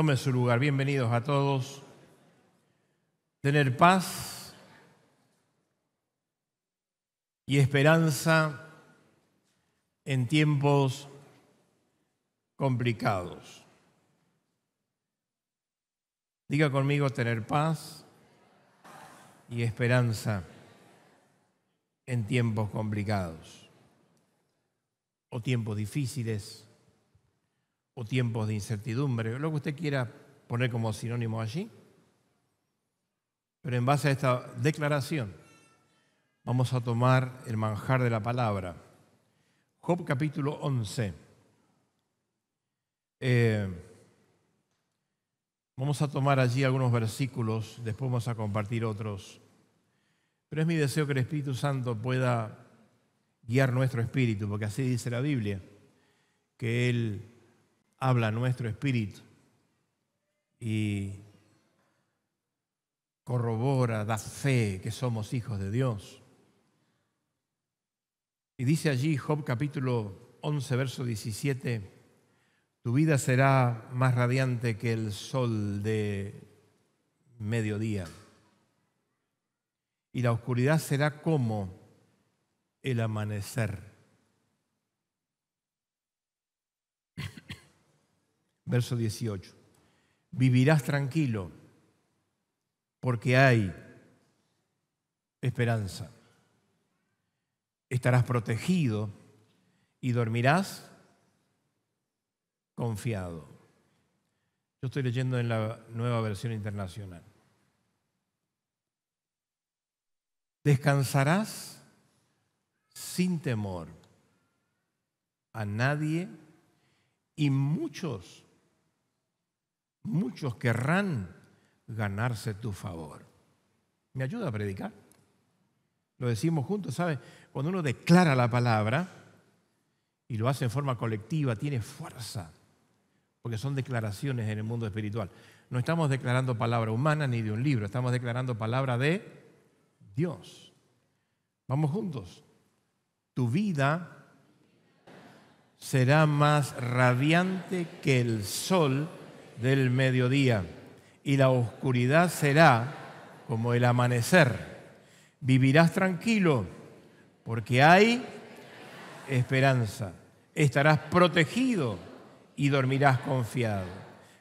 Tome su lugar. Bienvenidos a todos. Tener paz y esperanza en tiempos complicados. Diga conmigo tener paz y esperanza en tiempos complicados o tiempos difíciles o tiempos de incertidumbre, lo que usted quiera poner como sinónimo allí. Pero en base a esta declaración, vamos a tomar el manjar de la palabra. Job capítulo 11. Eh, vamos a tomar allí algunos versículos, después vamos a compartir otros. Pero es mi deseo que el Espíritu Santo pueda guiar nuestro espíritu, porque así dice la Biblia, que Él habla nuestro espíritu y corrobora, da fe que somos hijos de Dios. Y dice allí Job capítulo 11, verso 17, tu vida será más radiante que el sol de mediodía y la oscuridad será como el amanecer. verso 18. Vivirás tranquilo porque hay esperanza. Estarás protegido y dormirás confiado. Yo estoy leyendo en la nueva versión internacional. Descansarás sin temor a nadie y muchos muchos querrán ganarse tu favor. ¿Me ayuda a predicar? Lo decimos juntos, ¿sabes? Cuando uno declara la palabra y lo hace en forma colectiva, tiene fuerza, porque son declaraciones en el mundo espiritual. No estamos declarando palabra humana ni de un libro, estamos declarando palabra de Dios. Vamos juntos. Tu vida será más radiante que el sol del mediodía, y la oscuridad será como el amanecer. Vivirás tranquilo, porque hay esperanza. Estarás protegido y dormirás confiado.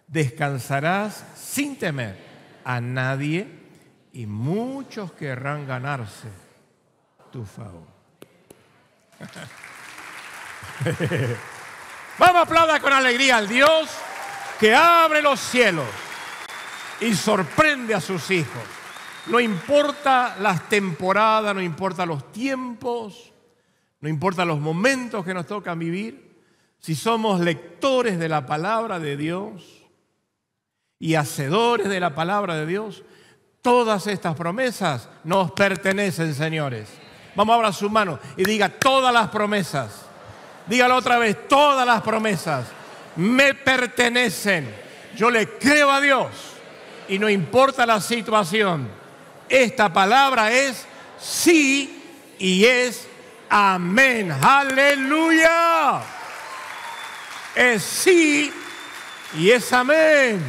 Descansarás sin temer a nadie y muchos querrán ganarse tu favor. Vamos a aplaudir con alegría al Dios que abre los cielos y sorprende a sus hijos. No importa las temporadas, no importa los tiempos, no importa los momentos que nos tocan vivir, si somos lectores de la palabra de Dios y hacedores de la palabra de Dios, todas estas promesas nos pertenecen, señores. Vamos a a su mano y diga todas las promesas. Dígalo otra vez, todas las promesas me pertenecen. Yo le creo a Dios y no importa la situación. Esta palabra es sí y es amén. Aleluya. Es sí y es amén.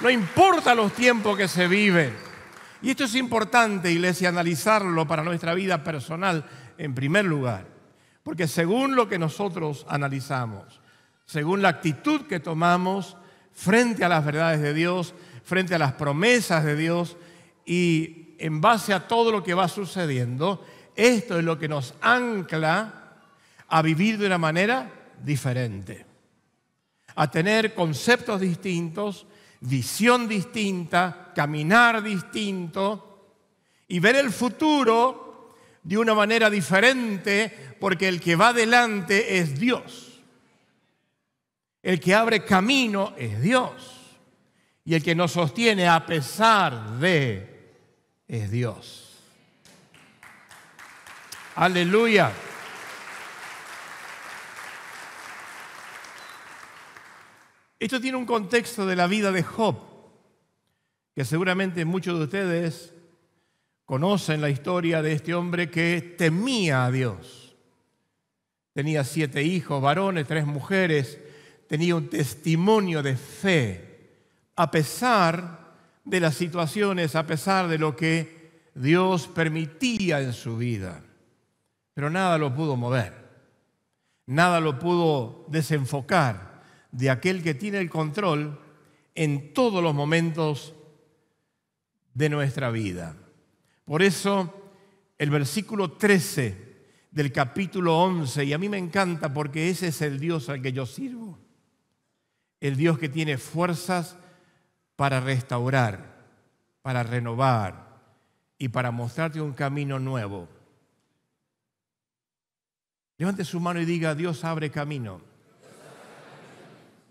No importa los tiempos que se viven. Y esto es importante, iglesia, analizarlo para nuestra vida personal en primer lugar. Porque según lo que nosotros analizamos, según la actitud que tomamos frente a las verdades de Dios, frente a las promesas de Dios y en base a todo lo que va sucediendo, esto es lo que nos ancla a vivir de una manera diferente, a tener conceptos distintos, visión distinta, caminar distinto y ver el futuro de una manera diferente porque el que va adelante es Dios. El que abre camino es Dios. Y el que nos sostiene a pesar de es Dios. Aleluya. Esto tiene un contexto de la vida de Job, que seguramente muchos de ustedes conocen la historia de este hombre que temía a Dios. Tenía siete hijos, varones, tres mujeres, tenía un testimonio de fe, a pesar de las situaciones, a pesar de lo que Dios permitía en su vida. Pero nada lo pudo mover, nada lo pudo desenfocar de aquel que tiene el control en todos los momentos de nuestra vida. Por eso el versículo 13 del capítulo 11, y a mí me encanta porque ese es el Dios al que yo sirvo el Dios que tiene fuerzas para restaurar, para renovar y para mostrarte un camino nuevo. Levante su mano y diga, Dios abre camino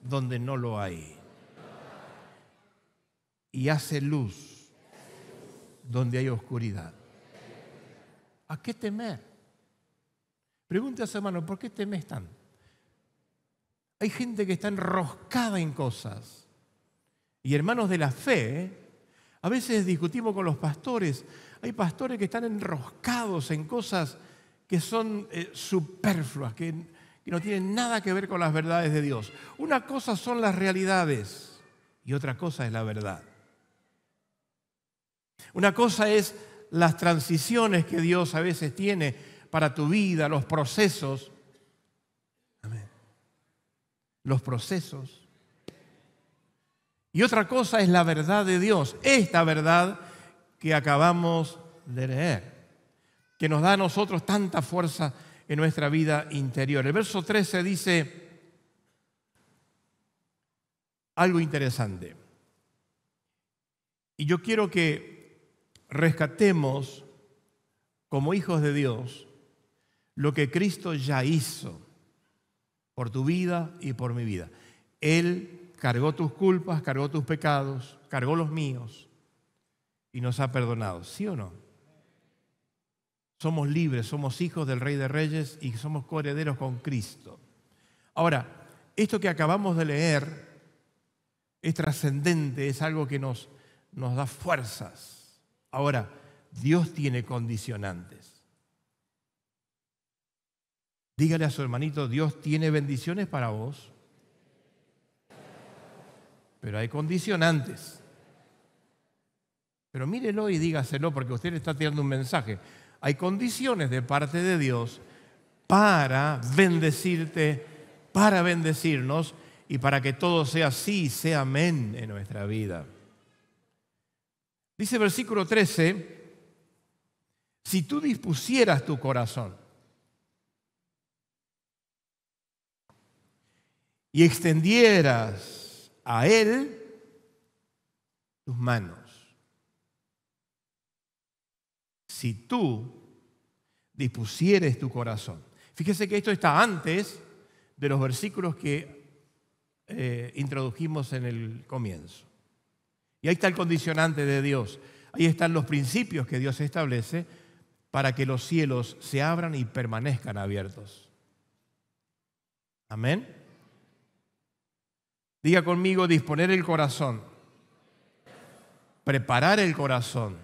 donde no lo hay. Y hace luz donde hay oscuridad. ¿A qué temer? Pregúntese, su hermano, ¿por qué temes tanto? Hay gente que está enroscada en cosas. Y hermanos de la fe, a veces discutimos con los pastores. Hay pastores que están enroscados en cosas que son eh, superfluas, que no tienen nada que ver con las verdades de Dios. Una cosa son las realidades y otra cosa es la verdad. Una cosa es las transiciones que Dios a veces tiene para tu vida, los procesos, los procesos. Y otra cosa es la verdad de Dios, esta verdad que acabamos de leer, que nos da a nosotros tanta fuerza en nuestra vida interior. El verso 13 dice algo interesante. Y yo quiero que rescatemos como hijos de Dios lo que Cristo ya hizo por tu vida y por mi vida. Él cargó tus culpas, cargó tus pecados, cargó los míos y nos ha perdonado, ¿sí o no? Somos libres, somos hijos del Rey de Reyes y somos coherederos con Cristo. Ahora, esto que acabamos de leer es trascendente, es algo que nos, nos da fuerzas. Ahora, Dios tiene condicionantes. Dígale a su hermanito, Dios tiene bendiciones para vos, pero hay condicionantes. Pero mírelo y dígaselo porque usted le está tirando un mensaje. Hay condiciones de parte de Dios para bendecirte, para bendecirnos y para que todo sea así, sea amén en nuestra vida. Dice versículo 13, si tú dispusieras tu corazón, y extendieras a Él tus manos. Si tú dispusieres tu corazón. Fíjese que esto está antes de los versículos que eh, introdujimos en el comienzo. Y ahí está el condicionante de Dios. Ahí están los principios que Dios establece para que los cielos se abran y permanezcan abiertos. Amén. Diga conmigo, disponer el corazón, preparar el corazón,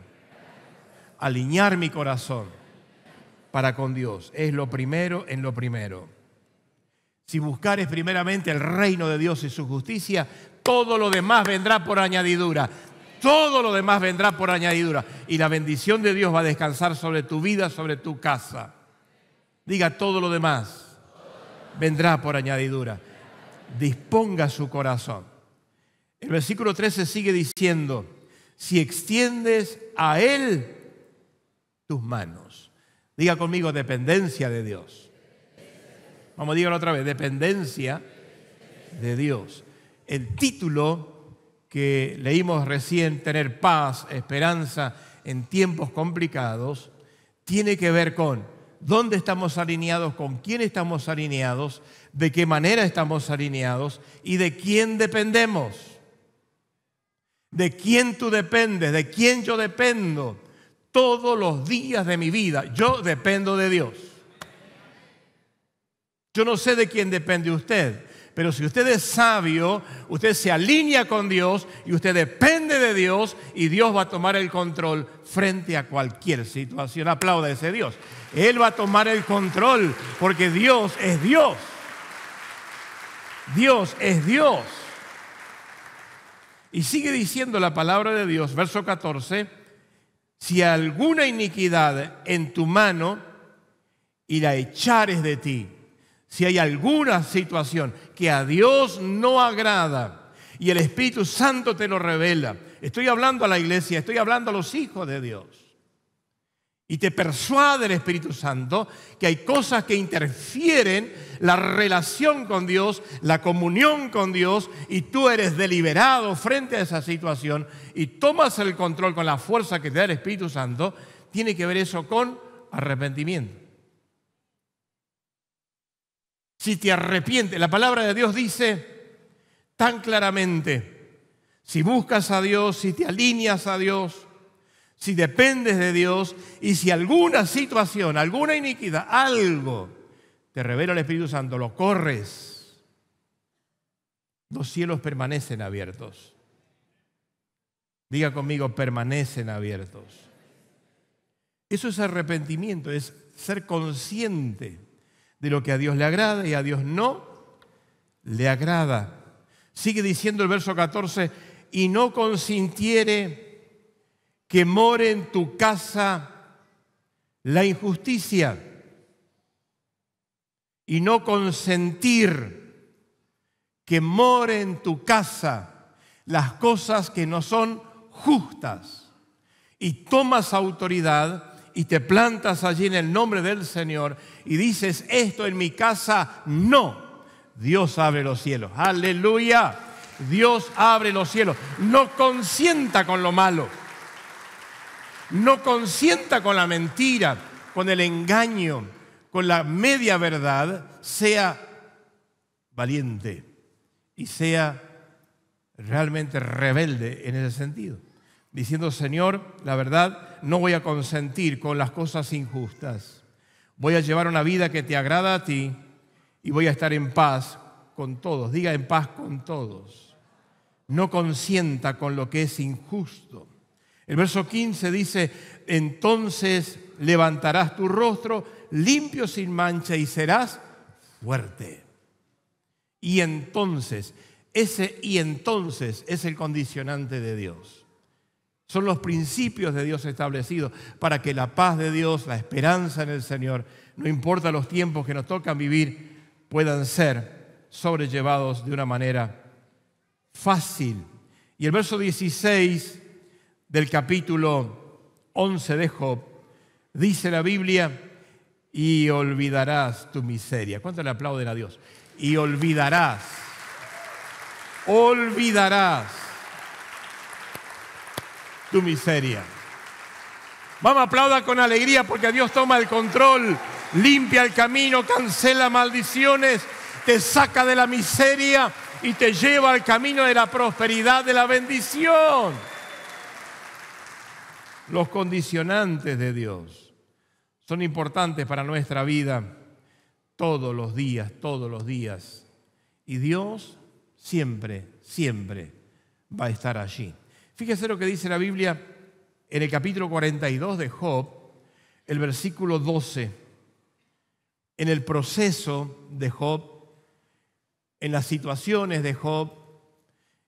alinear mi corazón para con Dios. Es lo primero en lo primero. Si buscares primeramente el reino de Dios y su justicia, todo lo demás vendrá por añadidura. Todo lo demás vendrá por añadidura. Y la bendición de Dios va a descansar sobre tu vida, sobre tu casa. Diga todo lo demás. Vendrá por añadidura disponga su corazón. El versículo 13 sigue diciendo, si extiendes a Él tus manos. Diga conmigo, dependencia de Dios. Vamos, a decirlo otra vez, dependencia de Dios. El título que leímos recién, tener paz, esperanza en tiempos complicados, tiene que ver con dónde estamos alineados, con quién estamos alineados, de qué manera estamos alineados y de quién dependemos. De quién tú dependes, de quién yo dependo. Todos los días de mi vida yo dependo de Dios. Yo no sé de quién depende usted. Pero si usted es sabio, usted se alinea con Dios y usted depende de Dios y Dios va a tomar el control frente a cualquier situación. Aplauda ese Dios. Él va a tomar el control porque Dios es Dios. Dios es Dios. Y sigue diciendo la palabra de Dios, verso 14, si alguna iniquidad en tu mano y la echares de ti, si hay alguna situación que a Dios no agrada y el Espíritu Santo te lo revela, estoy hablando a la iglesia, estoy hablando a los hijos de Dios. Y te persuade el Espíritu Santo que hay cosas que interfieren la relación con Dios, la comunión con Dios, y tú eres deliberado frente a esa situación y tomas el control con la fuerza que te da el Espíritu Santo, tiene que ver eso con arrepentimiento si te arrepientes. La palabra de Dios dice tan claramente, si buscas a Dios, si te alineas a Dios, si dependes de Dios y si alguna situación, alguna iniquidad, algo te revela el Espíritu Santo, lo corres, los cielos permanecen abiertos. Diga conmigo, permanecen abiertos. Eso es arrepentimiento, es ser consciente de lo que a Dios le agrada y a Dios no le agrada. Sigue diciendo el verso 14, y no consintiere que more en tu casa la injusticia y no consentir que more en tu casa las cosas que no son justas y tomas autoridad y te plantas allí en el nombre del Señor y dices, esto en mi casa no, Dios abre los cielos. Aleluya. Dios abre los cielos. No consienta con lo malo. No consienta con la mentira, con el engaño, con la media verdad. Sea valiente y sea realmente rebelde en ese sentido. Diciendo, Señor, la verdad, no voy a consentir con las cosas injustas. Voy a llevar una vida que te agrada a ti y voy a estar en paz con todos. Diga en paz con todos. No consienta con lo que es injusto. El verso 15 dice, entonces levantarás tu rostro limpio sin mancha y serás fuerte. Y entonces, ese y entonces es el condicionante de Dios. Son los principios de Dios establecidos para que la paz de Dios, la esperanza en el Señor, no importa los tiempos que nos tocan vivir, puedan ser sobrellevados de una manera fácil. Y el verso 16 del capítulo 11 de Job dice la Biblia, y olvidarás tu miseria. ¿Cuánto le aplauden a Dios? Y olvidarás, olvidarás tu miseria. Vamos, aplauda con alegría porque Dios toma el control, limpia el camino, cancela maldiciones, te saca de la miseria y te lleva al camino de la prosperidad, de la bendición. Los condicionantes de Dios son importantes para nuestra vida todos los días, todos los días. Y Dios siempre, siempre va a estar allí. Fíjese lo que dice la Biblia en el capítulo 42 de Job, el versículo 12. En el proceso de Job, en las situaciones de Job,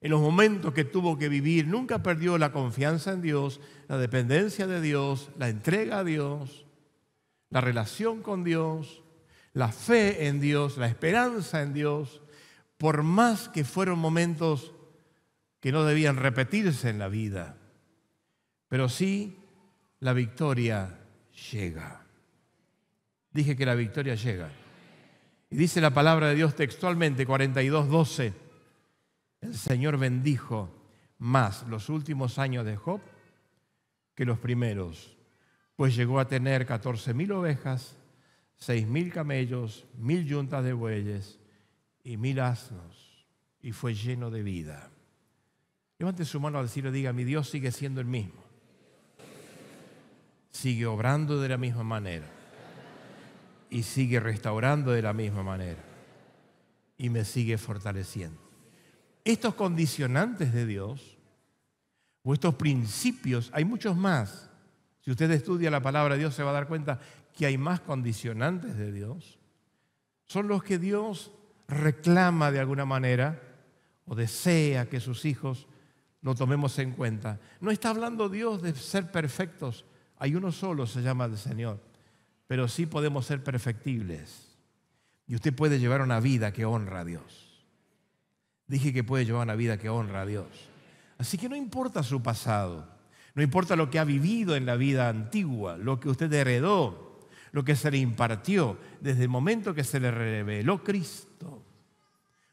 en los momentos que tuvo que vivir, nunca perdió la confianza en Dios, la dependencia de Dios, la entrega a Dios, la relación con Dios, la fe en Dios, la esperanza en Dios, por más que fueron momentos no debían repetirse en la vida, pero sí la victoria llega. Dije que la victoria llega. Y dice la palabra de Dios textualmente, 42.12 el Señor bendijo más los últimos años de Job que los primeros, pues llegó a tener 14 mil ovejas, seis mil camellos, mil yuntas de bueyes y mil asnos, y fue lleno de vida. Levante su mano al decirle, diga, mi Dios sigue siendo el mismo. Sigue obrando de la misma manera. Y sigue restaurando de la misma manera. Y me sigue fortaleciendo. Estos condicionantes de Dios, o estos principios, hay muchos más. Si usted estudia la palabra de Dios se va a dar cuenta que hay más condicionantes de Dios. Son los que Dios reclama de alguna manera o desea que sus hijos lo tomemos en cuenta. No está hablando Dios de ser perfectos. Hay uno solo, se llama el Señor. Pero sí podemos ser perfectibles. Y usted puede llevar una vida que honra a Dios. Dije que puede llevar una vida que honra a Dios. Así que no importa su pasado, no importa lo que ha vivido en la vida antigua, lo que usted heredó, lo que se le impartió desde el momento que se le reveló Cristo.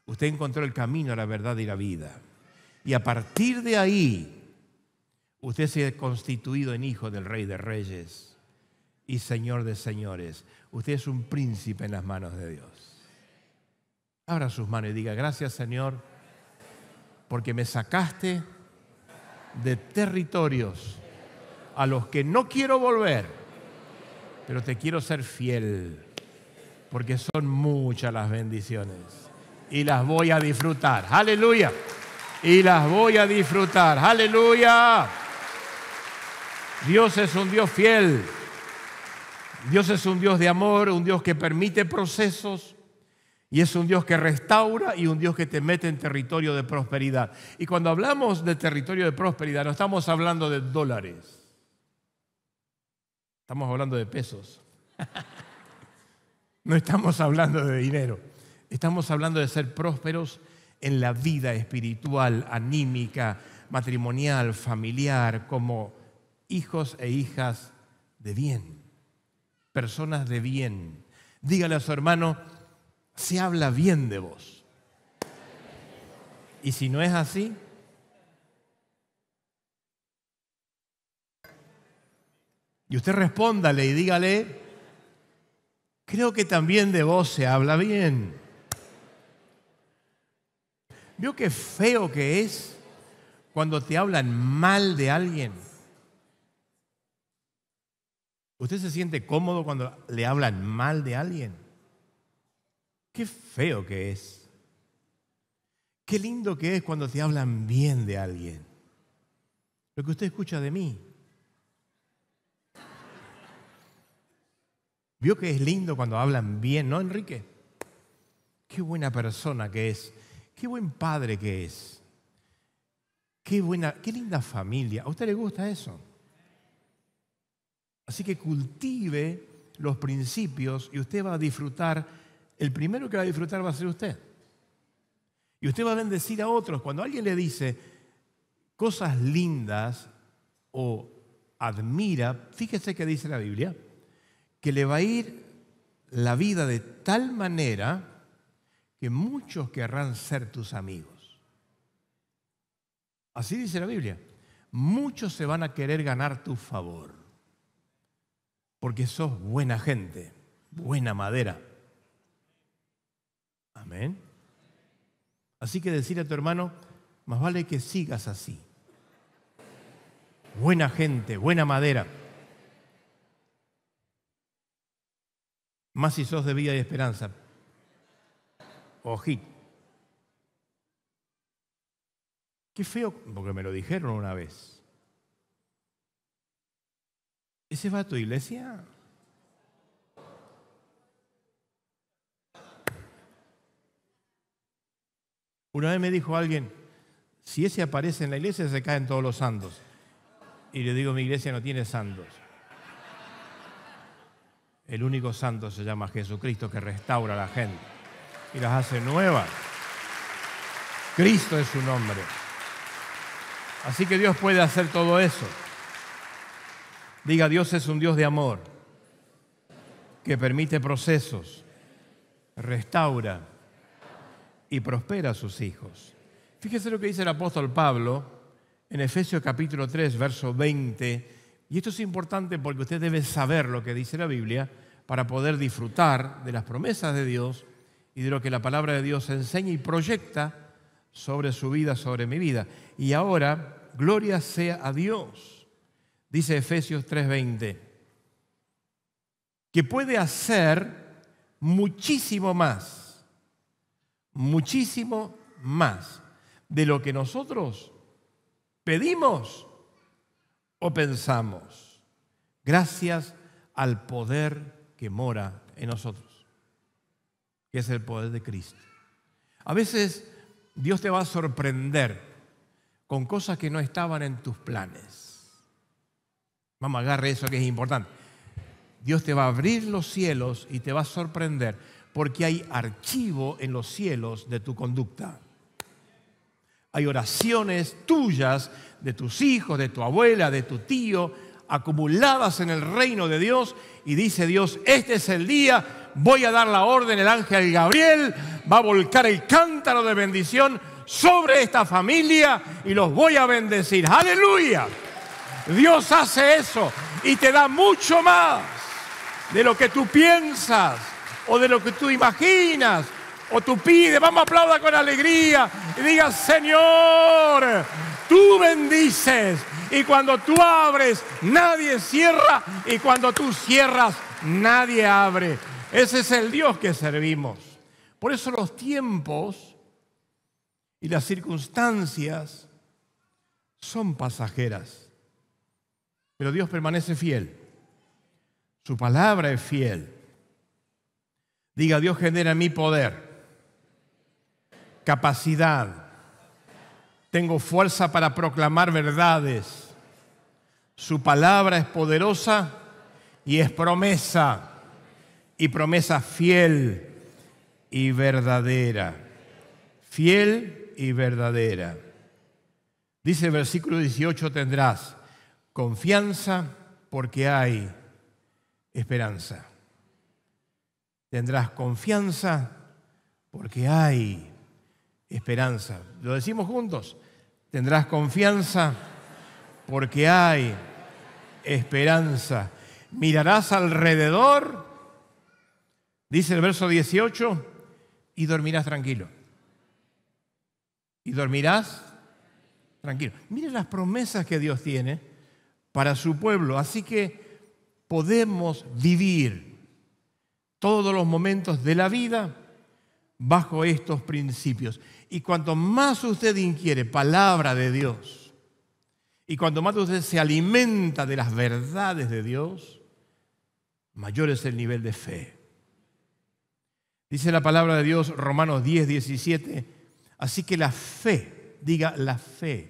Usted encontró el camino a la verdad y la vida. Y a partir de ahí, usted se ha constituido en hijo del Rey de Reyes y Señor de Señores. Usted es un príncipe en las manos de Dios. Abra sus manos y diga, gracias Señor, porque me sacaste de territorios a los que no quiero volver, pero te quiero ser fiel, porque son muchas las bendiciones y las voy a disfrutar. Aleluya y las voy a disfrutar. Aleluya. Dios es un Dios fiel. Dios es un Dios de amor, un Dios que permite procesos y es un Dios que restaura y un Dios que te mete en territorio de prosperidad. Y cuando hablamos de territorio de prosperidad no estamos hablando de dólares. Estamos hablando de pesos. No estamos hablando de dinero. Estamos hablando de ser prósperos en la vida espiritual, anímica, matrimonial, familiar, como hijos e hijas de bien, personas de bien. Dígale a su hermano, se habla bien de vos. Y si no es así, y usted respóndale y dígale, creo que también de vos se habla bien. Vio qué feo que es cuando te hablan mal de alguien. ¿Usted se siente cómodo cuando le hablan mal de alguien? Qué feo que es. Qué lindo que es cuando te hablan bien de alguien. Lo que usted escucha de mí. Vio que es lindo cuando hablan bien, ¿no, Enrique? Qué buena persona que es. Qué buen padre que es. Qué buena, qué linda familia. ¿A usted le gusta eso? Así que cultive los principios y usted va a disfrutar. El primero que va a disfrutar va a ser usted. Y usted va a bendecir a otros. Cuando alguien le dice cosas lindas o admira, fíjese que dice la Biblia, que le va a ir la vida de tal manera muchos querrán ser tus amigos. Así dice la Biblia. Muchos se van a querer ganar tu favor, porque sos buena gente, buena madera. Amén. Así que decir a tu hermano, más vale que sigas así. Buena gente, buena madera. Más si sos de vida y esperanza. Ojit. Qué feo, porque me lo dijeron una vez. ¿Ese va a tu iglesia? Una vez me dijo alguien, si ese aparece en la iglesia se caen todos los santos. Y le digo, mi iglesia no tiene santos. El único santo se llama Jesucristo que restaura a la gente y las hace nuevas. Cristo es su nombre. Así que Dios puede hacer todo eso. Diga, Dios es un Dios de amor, que permite procesos, restaura y prospera a sus hijos. Fíjese lo que dice el apóstol Pablo en Efesios capítulo 3, verso 20. Y esto es importante porque usted debe saber lo que dice la Biblia para poder disfrutar de las promesas de Dios y de lo que la palabra de Dios enseña y proyecta sobre su vida, sobre mi vida. Y ahora, gloria sea a Dios, dice Efesios 3:20, que puede hacer muchísimo más, muchísimo más de lo que nosotros pedimos o pensamos, gracias al poder que mora en nosotros que es el poder de Cristo. A veces Dios te va a sorprender con cosas que no estaban en tus planes. Vamos, agarre eso que es importante. Dios te va a abrir los cielos y te va a sorprender porque hay archivo en los cielos de tu conducta. Hay oraciones tuyas, de tus hijos, de tu abuela, de tu tío, acumuladas en el reino de Dios y dice Dios, este es el día voy a dar la orden, el ángel Gabriel va a volcar el cántaro de bendición sobre esta familia y los voy a bendecir. Aleluya. Dios hace eso y te da mucho más de lo que tú piensas o de lo que tú imaginas o tú pides. Vamos a aplaudir con alegría y diga, Señor, tú bendices. Y cuando tú abres, nadie cierra. Y cuando tú cierras, nadie abre. Ese es el Dios que servimos. Por eso los tiempos y las circunstancias son pasajeras. Pero Dios permanece fiel. Su palabra es fiel. Diga, Dios genera mi poder, capacidad. Tengo fuerza para proclamar verdades. Su palabra es poderosa y es promesa y promesa fiel y verdadera. Fiel y verdadera. Dice el versículo 18, tendrás confianza porque hay esperanza. Tendrás confianza porque hay esperanza. ¿Lo decimos juntos? Tendrás confianza porque hay esperanza. Mirarás alrededor Dice el verso 18, y dormirás tranquilo. Y dormirás tranquilo. Miren las promesas que Dios tiene para su pueblo. Así que podemos vivir todos los momentos de la vida bajo estos principios. Y cuanto más usted inquiere palabra de Dios, y cuanto más usted se alimenta de las verdades de Dios, mayor es el nivel de fe. Dice la palabra de Dios, Romanos 10, 17. Así que la fe, diga la fe,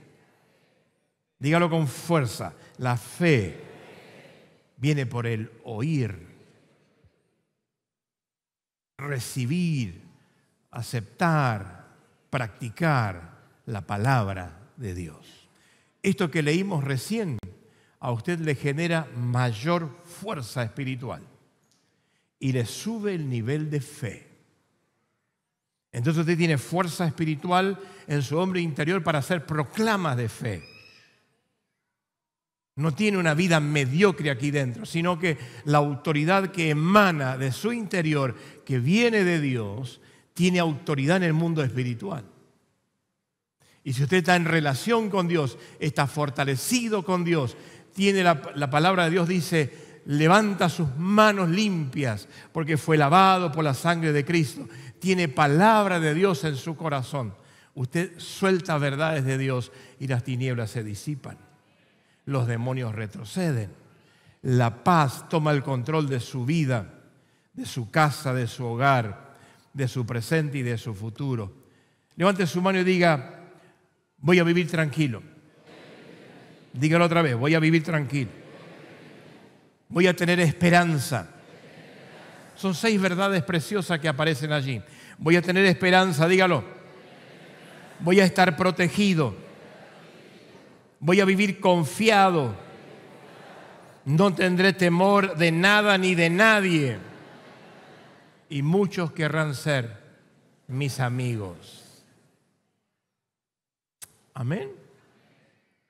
dígalo con fuerza, la fe viene por el oír, recibir, aceptar, practicar la palabra de Dios. Esto que leímos recién a usted le genera mayor fuerza espiritual y le sube el nivel de fe. Entonces usted tiene fuerza espiritual en su hombre interior para hacer proclamas de fe. No tiene una vida mediocre aquí dentro, sino que la autoridad que emana de su interior, que viene de Dios, tiene autoridad en el mundo espiritual. Y si usted está en relación con Dios, está fortalecido con Dios, tiene la, la palabra de Dios, dice, levanta sus manos limpias porque fue lavado por la sangre de Cristo tiene palabra de Dios en su corazón, usted suelta verdades de Dios y las tinieblas se disipan. Los demonios retroceden. La paz toma el control de su vida, de su casa, de su hogar, de su presente y de su futuro. Levante su mano y diga, voy a vivir tranquilo. Dígalo otra vez, voy a vivir tranquilo. Voy a tener esperanza. Son seis verdades preciosas que aparecen allí. Voy a tener esperanza, dígalo. Voy a estar protegido. Voy a vivir confiado. No tendré temor de nada ni de nadie. Y muchos querrán ser mis amigos. Amén.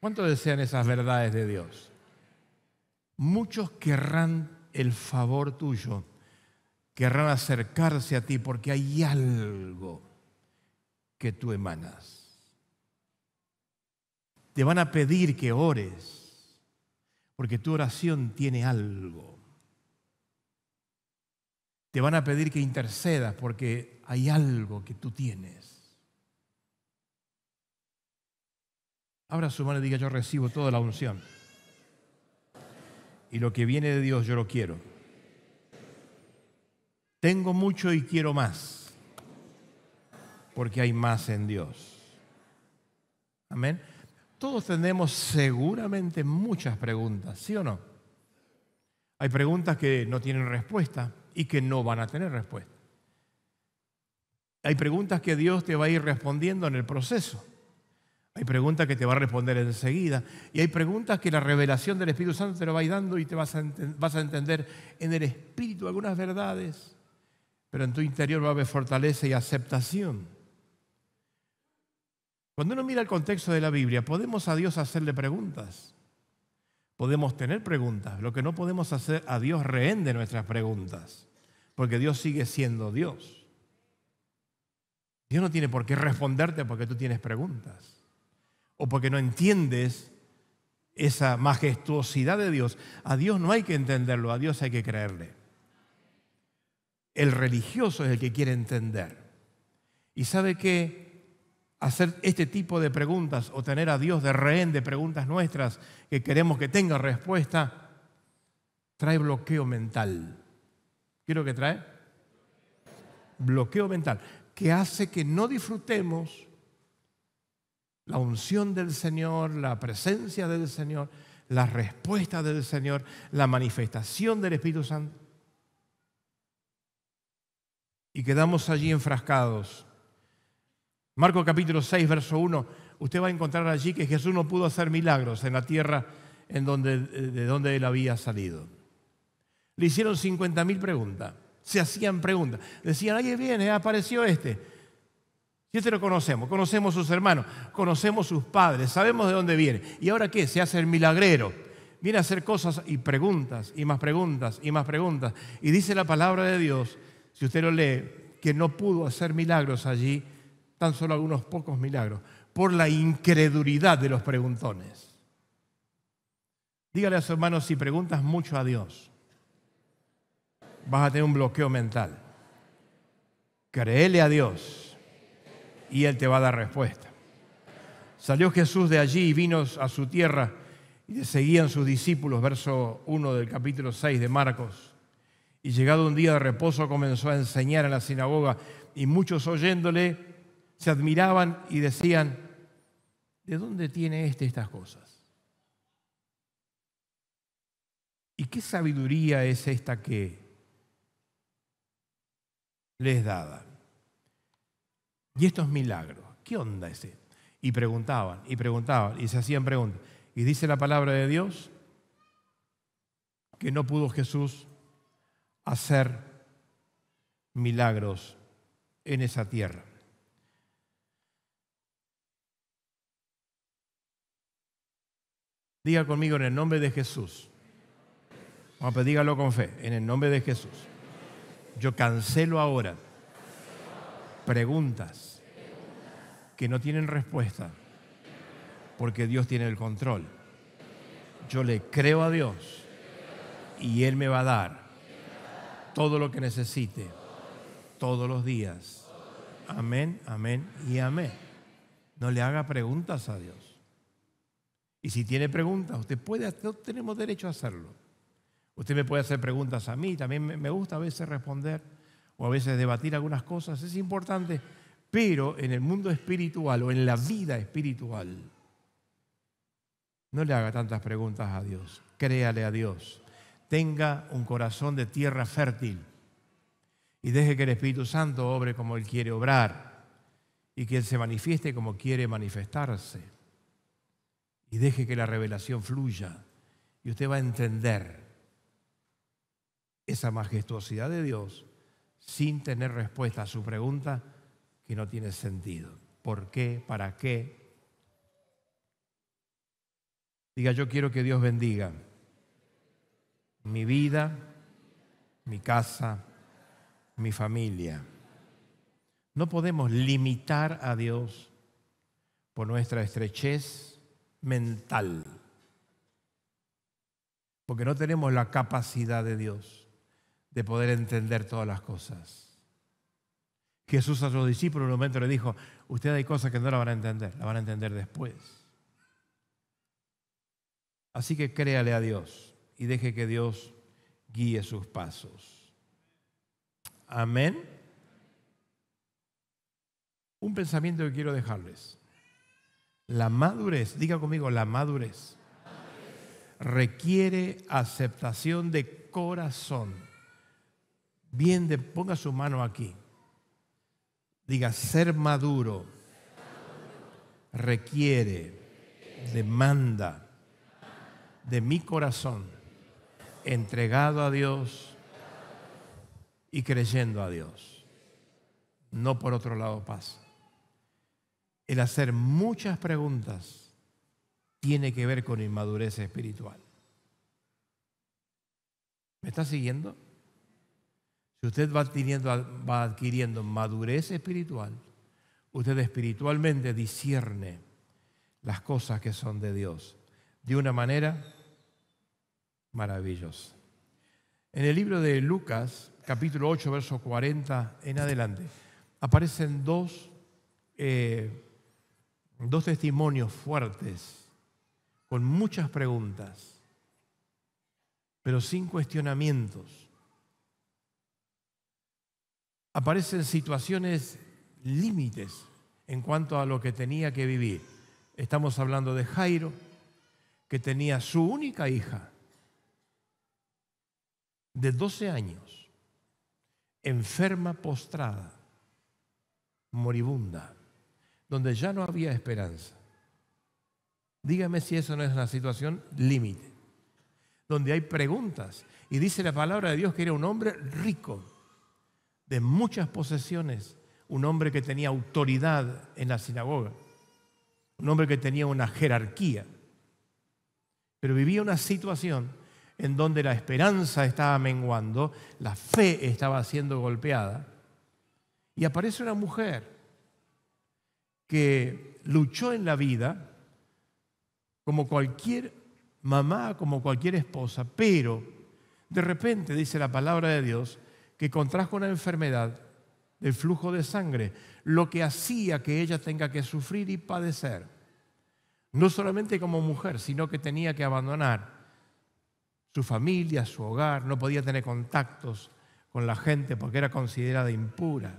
¿Cuántos desean esas verdades de Dios? Muchos querrán el favor tuyo querrán acercarse a ti porque hay algo que tú emanas. Te van a pedir que ores porque tu oración tiene algo. Te van a pedir que intercedas porque hay algo que tú tienes. Abra su mano y diga, yo recibo toda la unción. Y lo que viene de Dios yo lo quiero. Tengo mucho y quiero más, porque hay más en Dios. Amén. Todos tenemos seguramente muchas preguntas, ¿sí o no? Hay preguntas que no tienen respuesta y que no van a tener respuesta. Hay preguntas que Dios te va a ir respondiendo en el proceso. Hay preguntas que te va a responder enseguida. Y hay preguntas que la revelación del Espíritu Santo te lo va a ir dando y te vas a entender en el Espíritu algunas verdades pero en tu interior va a haber fortaleza y aceptación. Cuando uno mira el contexto de la Biblia, podemos a Dios hacerle preguntas. Podemos tener preguntas. Lo que no podemos hacer a Dios rehén de nuestras preguntas, porque Dios sigue siendo Dios. Dios no tiene por qué responderte porque tú tienes preguntas o porque no entiendes esa majestuosidad de Dios. A Dios no hay que entenderlo, a Dios hay que creerle. El religioso es el que quiere entender. Y sabe que hacer este tipo de preguntas o tener a Dios de rehén de preguntas nuestras que queremos que tenga respuesta, trae bloqueo mental. ¿Quiero que trae? Bloqueo mental, que hace que no disfrutemos la unción del Señor, la presencia del Señor, la respuesta del Señor, la manifestación del Espíritu Santo y quedamos allí enfrascados. Marco capítulo 6, verso 1, usted va a encontrar allí que Jesús no pudo hacer milagros en la tierra en donde, de donde él había salido. Le hicieron 50.000 preguntas, se hacían preguntas. Decían, ahí viene, apareció este. Y este lo conocemos, conocemos sus hermanos, conocemos sus padres, sabemos de dónde viene. ¿Y ahora qué? Se hace el milagrero. Viene a hacer cosas y preguntas, y más preguntas, y más preguntas. Y dice la palabra de Dios si usted lo lee, que no pudo hacer milagros allí, tan solo algunos pocos milagros, por la incredulidad de los preguntones. Dígale a su hermano, si preguntas mucho a Dios, vas a tener un bloqueo mental. Créele a Dios y Él te va a dar respuesta. Salió Jesús de allí y vino a su tierra y le seguían sus discípulos, verso 1 del capítulo 6 de Marcos. Y llegado un día de reposo comenzó a enseñar en la sinagoga y muchos oyéndole se admiraban y decían, ¿de dónde tiene éste estas cosas? ¿Y qué sabiduría es esta que les dada? Y estos milagros, ¿qué onda ese? Y preguntaban, y preguntaban, y se hacían preguntas. Y dice la palabra de Dios que no pudo Jesús hacer milagros en esa tierra. Diga conmigo en el nombre de Jesús. Vamos, dígalo con fe. En el nombre de Jesús. Yo cancelo ahora preguntas que no tienen respuesta porque Dios tiene el control. Yo le creo a Dios y Él me va a dar todo lo que necesite, todos los días. Amén, amén y amén. No le haga preguntas a Dios. Y si tiene preguntas, usted puede, tenemos derecho a hacerlo. Usted me puede hacer preguntas a mí, también me gusta a veces responder o a veces debatir algunas cosas, es importante, pero en el mundo espiritual o en la vida espiritual, no le haga tantas preguntas a Dios, créale a Dios, tenga un corazón de tierra fértil y deje que el Espíritu Santo obre como Él quiere obrar y que Él se manifieste como quiere manifestarse. Y deje que la revelación fluya y usted va a entender esa majestuosidad de Dios sin tener respuesta a su pregunta que no tiene sentido. ¿Por qué? ¿Para qué? Diga, yo quiero que Dios bendiga mi vida, mi casa, mi familia. No podemos limitar a Dios por nuestra estrechez mental, porque no tenemos la capacidad de Dios de poder entender todas las cosas. Jesús a sus discípulos en un momento le dijo, ustedes hay cosas que no la van a entender, la van a entender después. Así que créale a Dios y deje que Dios guíe sus pasos. Amén. Un pensamiento que quiero dejarles. La madurez, diga conmigo, la madurez, requiere aceptación de corazón. Bien, ponga su mano aquí. Diga, ser maduro, requiere. demanda de mi corazón entregado a Dios y creyendo a Dios. No por otro lado pasa. El hacer muchas preguntas tiene que ver con inmadurez espiritual. ¿Me está siguiendo? Si usted va adquiriendo, va adquiriendo madurez espiritual, usted espiritualmente discierne las cosas que son de Dios de una manera maravilloso. En el libro de Lucas, capítulo 8, verso 40 en adelante, aparecen dos, eh, dos testimonios fuertes, con muchas preguntas, pero sin cuestionamientos. Aparecen situaciones límites en cuanto a lo que tenía que vivir. Estamos hablando de Jairo, que tenía su única hija de 12 años, enferma, postrada, moribunda, donde ya no había esperanza. Dígame si eso no es una situación límite, donde hay preguntas. Y dice la palabra de Dios que era un hombre rico, de muchas posesiones, un hombre que tenía autoridad en la sinagoga, un hombre que tenía una jerarquía, pero vivía una situación en donde la esperanza estaba menguando, la fe estaba siendo golpeada, y aparece una mujer que luchó en la vida como cualquier mamá, como cualquier esposa, pero de repente dice la palabra de Dios que contrajo una enfermedad del flujo de sangre, lo que hacía que ella tenga que sufrir y padecer, no solamente como mujer, sino que tenía que abandonar su familia, su hogar, no podía tener contactos con la gente porque era considerada impura.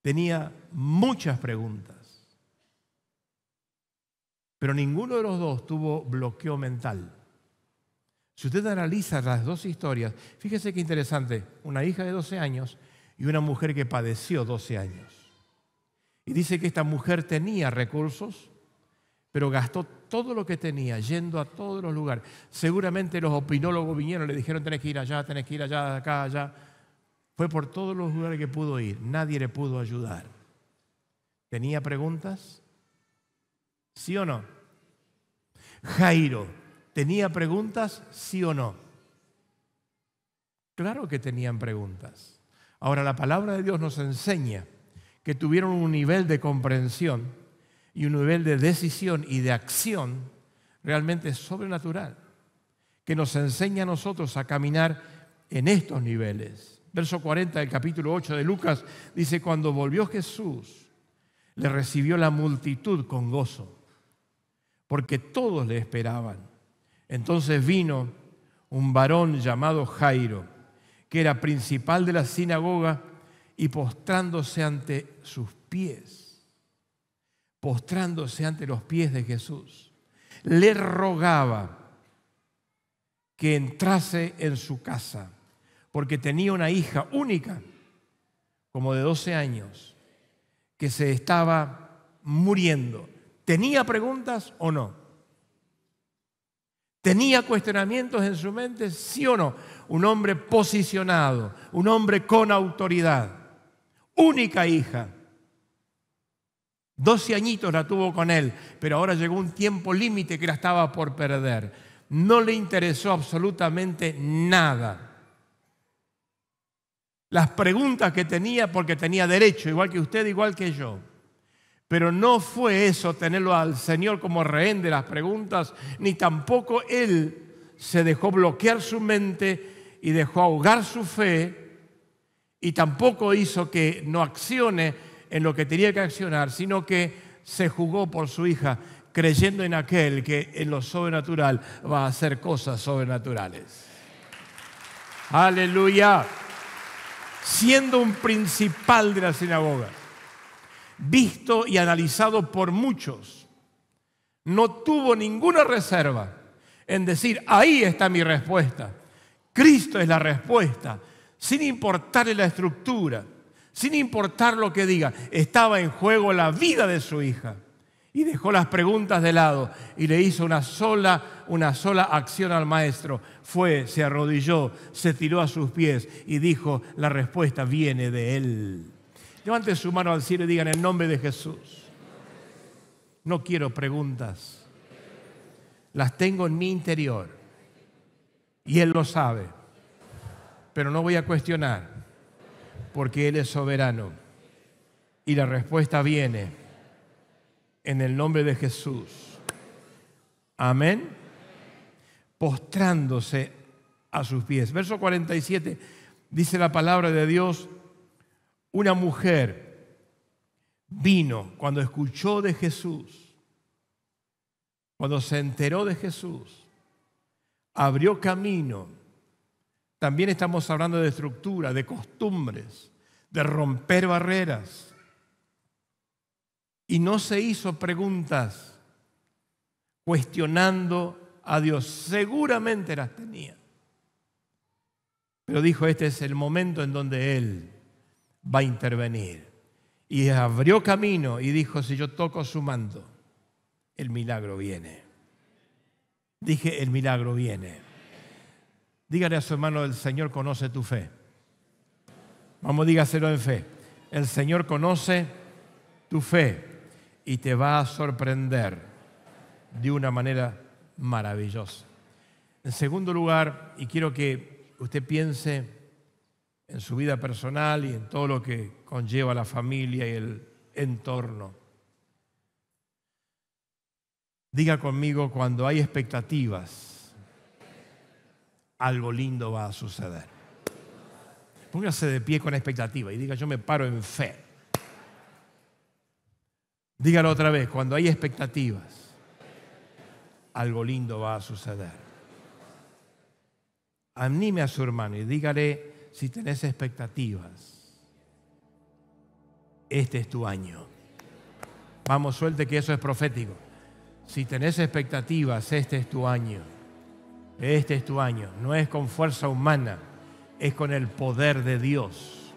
Tenía muchas preguntas. Pero ninguno de los dos tuvo bloqueo mental. Si usted analiza las dos historias, fíjese qué interesante, una hija de 12 años y una mujer que padeció 12 años. Y dice que esta mujer tenía recursos, pero gastó todo lo que tenía, yendo a todos los lugares. Seguramente los opinólogos vinieron, le dijeron, tenés que ir allá, tenés que ir allá, acá, allá. Fue por todos los lugares que pudo ir. Nadie le pudo ayudar. ¿Tenía preguntas? ¿Sí o no? Jairo, ¿tenía preguntas? ¿Sí o no? Claro que tenían preguntas. Ahora, la palabra de Dios nos enseña que tuvieron un nivel de comprensión y un nivel de decisión y de acción realmente sobrenatural, que nos enseña a nosotros a caminar en estos niveles. Verso 40 del capítulo 8 de Lucas dice, cuando volvió Jesús, le recibió la multitud con gozo, porque todos le esperaban. Entonces vino un varón llamado Jairo, que era principal de la sinagoga, y postrándose ante sus pies postrándose ante los pies de Jesús, le rogaba que entrase en su casa, porque tenía una hija única, como de 12 años, que se estaba muriendo. ¿Tenía preguntas o no? ¿Tenía cuestionamientos en su mente? Sí o no. Un hombre posicionado, un hombre con autoridad, única hija Doce añitos la tuvo con él, pero ahora llegó un tiempo límite que la estaba por perder. No le interesó absolutamente nada. Las preguntas que tenía, porque tenía derecho, igual que usted, igual que yo. Pero no fue eso tenerlo al Señor como rehén de las preguntas, ni tampoco Él se dejó bloquear su mente y dejó ahogar su fe, y tampoco hizo que no accione en lo que tenía que accionar, sino que se jugó por su hija, creyendo en aquel que en lo sobrenatural va a hacer cosas sobrenaturales. Aleluya. Siendo un principal de la sinagoga, visto y analizado por muchos, no tuvo ninguna reserva en decir, ahí está mi respuesta. Cristo es la respuesta, sin importarle la estructura, sin importar lo que diga, estaba en juego la vida de su hija. Y dejó las preguntas de lado y le hizo una sola, una sola acción al maestro. Fue, se arrodilló, se tiró a sus pies y dijo, la respuesta viene de él. Levante su mano al cielo y digan en nombre de Jesús. No quiero preguntas. Las tengo en mi interior. Y él lo sabe. Pero no voy a cuestionar porque Él es soberano. Y la respuesta viene en el nombre de Jesús. Amén. Postrándose a sus pies. Verso 47 dice la palabra de Dios, una mujer vino cuando escuchó de Jesús, cuando se enteró de Jesús, abrió camino también estamos hablando de estructura, de costumbres, de romper barreras. Y no se hizo preguntas cuestionando a Dios. Seguramente las tenía. Pero dijo, este es el momento en donde Él va a intervenir. Y abrió camino y dijo, si yo toco su mando, el milagro viene. Dije, el milagro viene. Dígale a su hermano, el Señor conoce tu fe. Vamos, dígaselo en fe. El Señor conoce tu fe y te va a sorprender de una manera maravillosa. En segundo lugar, y quiero que usted piense en su vida personal y en todo lo que conlleva la familia y el entorno. Diga conmigo cuando hay expectativas algo lindo va a suceder. Póngase de pie con expectativa y diga, yo me paro en fe. Dígalo otra vez, cuando hay expectativas, algo lindo va a suceder. Anime a su hermano y dígale si tenés expectativas. Este es tu año. Vamos, suelte que eso es profético. Si tenés expectativas, este es tu año. Este es tu año. No es con fuerza humana, es con el poder de Dios.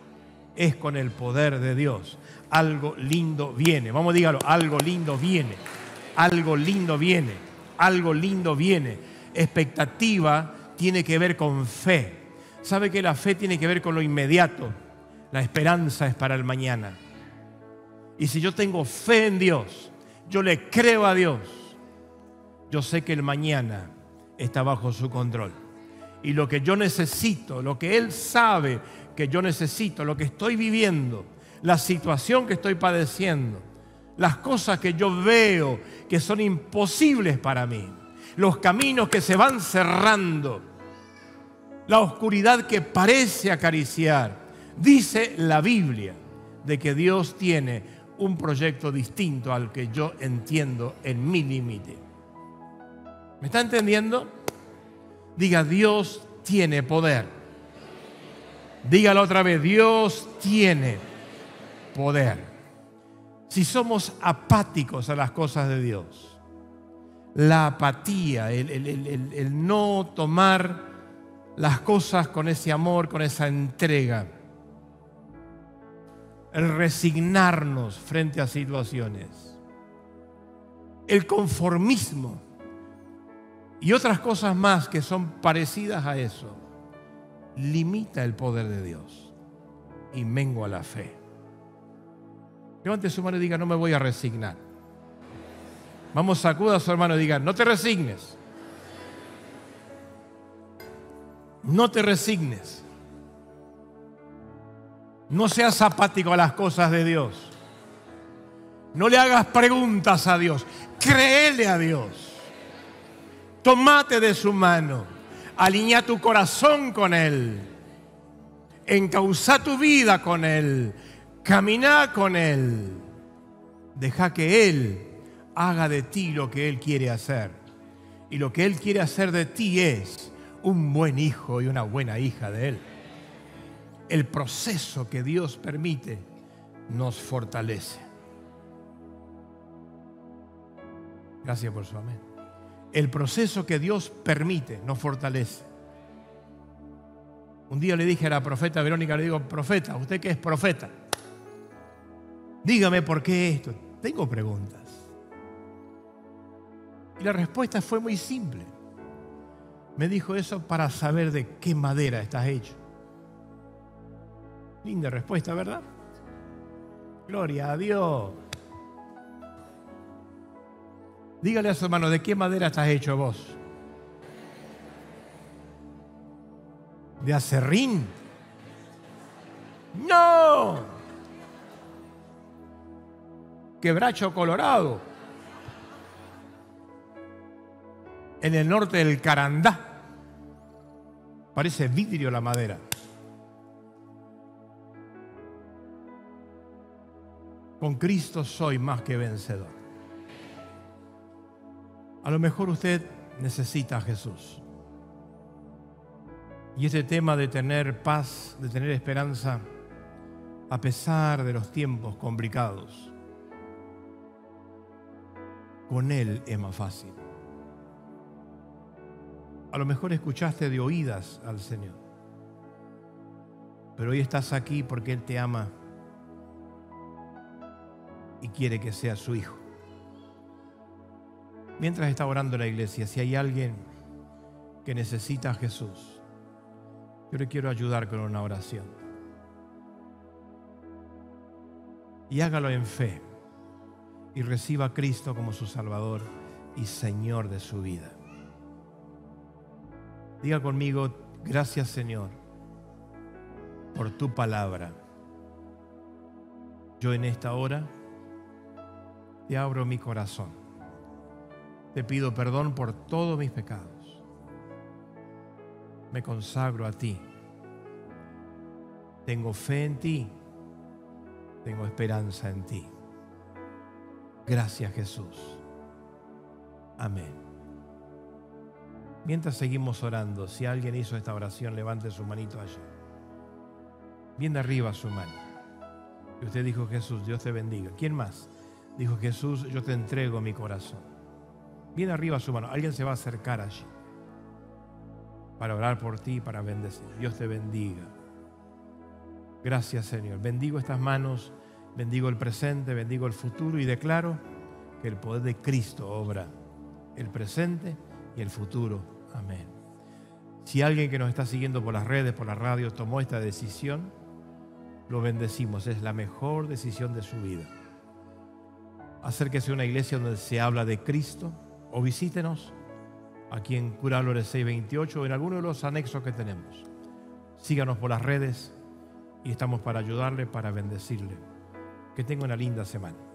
Es con el poder de Dios. Algo lindo viene. Vamos, dígalo, algo lindo viene. Algo lindo viene. Algo lindo viene. Expectativa tiene que ver con fe. Sabe que la fe tiene que ver con lo inmediato. La esperanza es para el mañana. Y si yo tengo fe en Dios, yo le creo a Dios, yo sé que el mañana está bajo su control. Y lo que yo necesito, lo que Él sabe que yo necesito, lo que estoy viviendo, la situación que estoy padeciendo, las cosas que yo veo que son imposibles para mí, los caminos que se van cerrando, la oscuridad que parece acariciar. Dice la Biblia de que Dios tiene un proyecto distinto al que yo entiendo en mi límite. ¿Me está entendiendo? Diga, Dios tiene poder. Dígalo otra vez, Dios tiene poder. Si somos apáticos a las cosas de Dios, la apatía, el, no tomar las cosas con ese amor, con esa entrega, el resignarnos frente a situaciones, el conformismo, y otras cosas más que son parecidas a eso, limita el poder de Dios y mengua la fe. Levante su mano y diga, no me voy a resignar. Vamos, sacuda a su hermano y diga, no te resignes. No te resignes. No seas apático a las cosas de Dios. No le hagas preguntas a Dios. Créele a Dios. Tomate de su mano. Alinea tu corazón con Él. Encauza tu vida con Él. Camina con Él. Deja que Él haga de ti lo que Él quiere hacer. Y lo que Él quiere hacer de ti es un buen hijo y una buena hija de Él. El proceso que Dios permite nos fortalece. Gracias por su amén el proceso que Dios permite nos fortalece. Un día le dije a la profeta Verónica, le digo, profeta, usted que es profeta, dígame por qué esto. Tengo preguntas. Y la respuesta fue muy simple. Me dijo eso para saber de qué madera estás hecho. Linda respuesta, ¿verdad? Gloria a Dios. Dígale a su hermano, ¿de qué madera estás hecho vos? ¿De acerrín? No. Quebracho Colorado. En el norte del Carandá. Parece vidrio la madera. Con Cristo soy más que vencedor. A lo mejor usted necesita a Jesús. Y ese tema de tener paz, de tener esperanza, a pesar de los tiempos complicados, con Él es más fácil. A lo mejor escuchaste de oídas al Señor, pero hoy estás aquí porque Él te ama y quiere que seas su hijo. Mientras está orando la iglesia, si hay alguien que necesita a Jesús, yo le quiero ayudar con una oración. Y hágalo en fe y reciba a Cristo como su Salvador y Señor de su vida. Diga conmigo, gracias Señor por tu palabra. Yo en esta hora te abro mi corazón te pido perdón por todos mis pecados. Me consagro a ti. Tengo fe en ti. Tengo esperanza en ti. Gracias Jesús. Amén. Mientras seguimos orando, si alguien hizo esta oración, levante su manito allá. Bien arriba su mano. Y usted dijo, Jesús, Dios te bendiga. ¿Quién más? Dijo Jesús, yo te entrego mi corazón bien arriba su mano. Alguien se va a acercar allí para orar por ti, para bendecir. Dios te bendiga. Gracias Señor. Bendigo estas manos, bendigo el presente, bendigo el futuro y declaro que el poder de Cristo obra el presente y el futuro. Amén. Si alguien que nos está siguiendo por las redes, por la radio, tomó esta decisión, lo bendecimos. Es la mejor decisión de su vida. Acérquese a una iglesia donde se habla de Cristo, o visítenos aquí en Cura 628 o en alguno de los anexos que tenemos. Síganos por las redes y estamos para ayudarle, para bendecirle. Que tenga una linda semana.